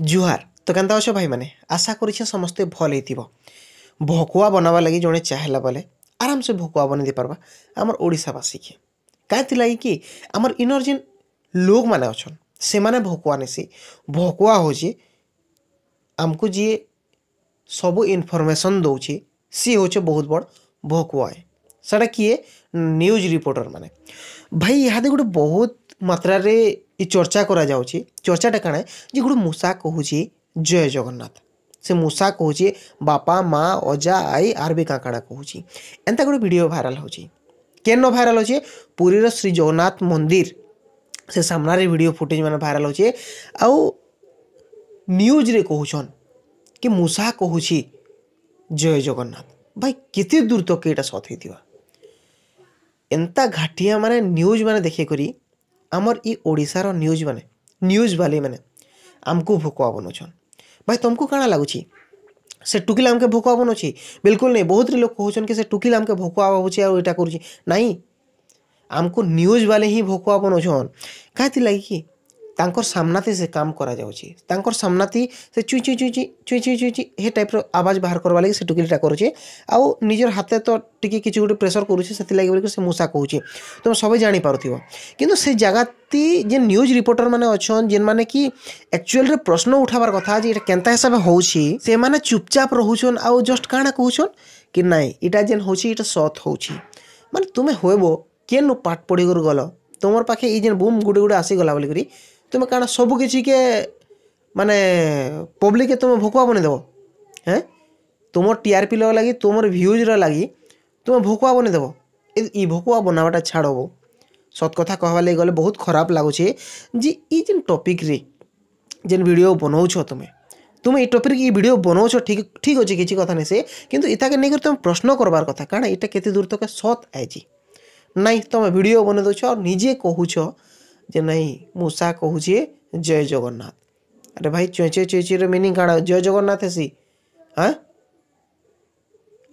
ଜୁହାର ତ କେନ୍ତା ଅଛ ଭାଇମାନେ ଆଶା କରିଛେ ସମସ୍ତେ ଭଲ୍ ହେଇଥିବ ଭକୁଆ ବନାବାର୍ ଲାଗି ଜଣେ ଚାହିଁଲା ବେଲେ ଆରାମସେ ଭକୁଆ ବନେଇ ଦେଇପାର୍ବା ଆମର୍ ଓଡ଼ିଶାବାସୀକେ କାଏଁଥିର୍ଲାଗି କି ଆମର୍ ଇନର୍ ଯେନ୍ ଲୋକ୍ମାନେ ଅଛନ୍ ସେମାନେ ଭକୁଆ ନେସି ଭକୁଆ ହଉଛେ ଆମ୍କୁ ଯିଏ ସବୁ ଇନ୍ଫର୍ମେସନ୍ ଦଉଛେ ସିଏ ହଉଛେ ବହୁତ୍ ବଡ଼୍ ଭକୁଆ ଏ ସେଟା କିଏ ନ୍ୟୁଜ୍ ରିପୋର୍ଟର୍ମାନେ ଭାଇ ଇହାଦେ ଗୁଟେ ବହୁତ୍ ମାତ୍ରାରେ କି ଚର୍ଚ୍ଚା କରାଯାଉଛି ଚର୍ଚ୍ଚାଟା କାଣା ଯେ ଗୋଟେ ମୂଷା କହୁଛି ଜୟ ଜଗନ୍ନାଥ ସେ ମୂଷା କହୁଛି ବାପା ମା ଅଜା ଆଈ ଆର୍ ବି କାଁ କାଣା କହୁଛି ଏନ୍ତା ଗୋଟେ ଭିଡ଼ିଓ ଭାଇରାଲ୍ ହେଉଛି କେନ ଭାଇରାଲ୍ ଅଛେ ପୁରୀର ଶ୍ରୀ ଜଗନ୍ନାଥ ମନ୍ଦିର ସେ ସାମ୍ନାରେ ଭିଡ଼ିଓ ଫୁଟେଜ୍ ମାନେ ଭାଇରାଲ୍ ଅଛେ ଆଉ ନ୍ୟୁଜ୍ରେ କହୁଛନ୍ କି ମୂଷା କହୁଛି ଜୟ ଜଗନ୍ନାଥ ଭାଇ କେତେ ଦୂର ତକ ଏଇଟା ସତ ହେଇଥିବା ଏନ୍ତା ଘାଟିଆ ମାନେ ନ୍ୟୁଜ୍ ମାନେ ଦେଖେଇକରି आमर इ ओडार न्यूज मैंने न्यूज वाले मैंने आमको भोकवा बनाऊन भाई तुमको कण लगुच से टुकिल आमके भोकवा बनाऊँ बिल्कुल नहीं बहुत लोग कहते कि से टुकिल आमके भोकवा बाबू आउ यहाँ करूँ नाई आमको न्यूज वाले ही भोकवा बनाऊन कहती लगे कि ତାଙ୍କର ସାମ୍ନାତି ସେ କାମ କରାଯାଉଛି ତାଙ୍କର ସାମ୍ନାତି ସେ ଚୁଇ ଚୁଇ ଚୁଇ ଚୁଇ ଚୁଇ ଚୁଇଁଚି ହେ ଟାଇପ୍ର ଆବାଜ ବାହାର କରିବା ଲାଗି ସେ ଟୁକିଲିଟା କରୁଛି ଆଉ ନିଜର ହାତେ ତ ଟିକେ କିଛି ଗୋଟେ ପ୍ରେସର କରୁଛି ସେଥିଲାଗି ବୋଲିକି ସେ ମୂଷା କହୁଛି ତୁମେ ସବେ ଜାଣିପାରୁଥିବ କିନ୍ତୁ ସେ ଜାଗାତି ଯେନ୍ ନ୍ୟୁଜ୍ ରିପୋର୍ଟର୍ମାନେ ଅଛନ୍ ଯେନ୍ମାନେ କି ଆକ୍ଚୁଆଲ୍ରେ ପ୍ରଶ୍ନ ଉଠାବାର କଥା ଯେ ଏଇଟା କେନ୍ତା ହିସାବେ ହେଉଛି ସେମାନେ ଚୁପଚାପ୍ ରହୁଛନ୍ ଆଉ ଜଷ୍ଟ କାଣା କହୁଛନ୍ କି ନାଇଁ ଇଟା ଯେନ୍ ହେଉଛି ଇଟା ସତ୍ ହେଉଛି ମାନେ ତୁମେ ହୁଏବ କେନୁ ପାଠ ପଢ଼ିକରି ଗଲ ତୁମର ପାଖେ ଏଇ ଯେନ୍ ବୁମ୍ ଗୁଟେ ଗୁଟେ ଆସିଗଲା ବୋଲିକରି ତୁମେ କାଣା ସବୁ କିଛିକେ ମାନେ ପବ୍ଲିକ୍କେ ତୁମେ ଭକୁଆ ବନେଇଦେବ ହେଁ ତୁମର ଟି ଆର୍ ପି ଲ ଲାଗି ତୁମର ଭ୍ୟୁଜ୍ର ଲାଗି ତୁମେ ଭକୁଆ ବନେଇଦେବ ଇ ଭକୁଆ ବନାବାଟା ଛାଡ଼ ବୋ ସତ୍ କଥା କହେବାର୍ ଲାଗି ଗଲେ ବହୁତ ଖରାପ ଲାଗୁଛେ ଯେ ଇ ଯେନ୍ ଟପିକ୍ରେ ଯେନ୍ ଭିଡ଼ିଓ ବନଉଛ ତୁମେ তুমি এই টপিক এই ভিডিও বনাওছ ঠিক ঠিক অছে কিছু কথা নেই সে কিন্তু এটাকে নিয়ে তুমি প্রশ্ন করবার কথা কারণ এটা কেতে দূর তোকে সৎ আইছি নাই তুমি ভিডিও বনে দেছ আর নিজে কহুছ जे नाई मूसा कहूचे जय जगन्नाथ अरे भाई चुए चुए चुए चुए मिनिंग का जय जगन्नाथ हसी हाँ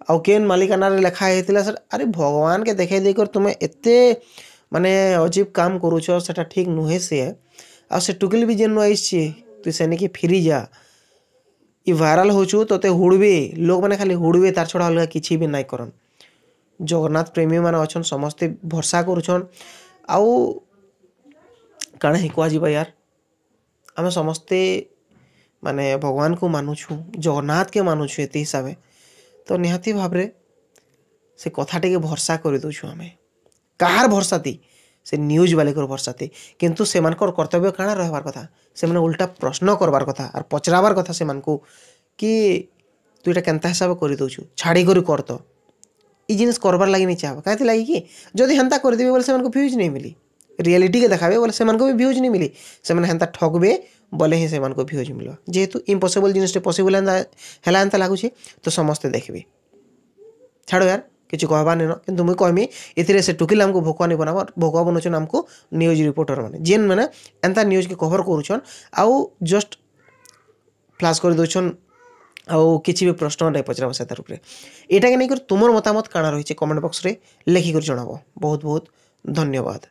आउ केन मालिकाना लेखा है सर अरे भगवान के देखे देकर तुम एत मानने अजीब काम करुछ ठीक नुहे सी आुकिल भी जेन आई तु से की फिरी जा ये भाइराल हो तोते हुड़बे लोग मैंने खाली हुड़बे तार छड़ा अलग किसी भी ना कर जगन्नाथ प्रेमी मान अच्छे समस्ते भरसा करुछन आउ कण ही शिखाजा यार आम समस्ते माने भगवान को मानुछू जगन्नाथ के मानुछ ये हिसाब से तो निहाती भाव से कथा टे भरसा कर दूचु आम कहार भरसा थी से न्यूज वाले को भरसा थी कितु से कर्तव्य कण रहा कथा से उल्टा प्रश्न करवार कथा आर पचरबार कथा से कि तुटा के हिसाब कर दौ छाड़ कर तो ये जिनस करवार लगे नहीं चाह कहते लगे कि जदि हेन्ता करदेवी बोले से फ्यूज नहीं मिली रियालीटे देखा बोले से भ्यूज नहीं मिली से ठगबे बोले ही से भ्यूज मिल जेहे इम्पसबल जिन पसबल है लगुचे तो समस्ते देखे छाड़ यार किसी कहबा नहीं न कि मुझे कहमी ए टुकिल आमको भकुआ नहीं बनाबार भकुआ बनाऊन आमको न्यूज रिपोर्टर मैंने जेन मैंने एंता न्यूज के कभर करुचन आउ जस्ट फ्लाश कर दौन आउ कि भी प्रश्न नहीं पचरब से तरह यहाँ के नहीं कर तुम मतामत काण रही है कमेंट बक्स में लिखिकर जनाब बहुत बहुत धन्यवाद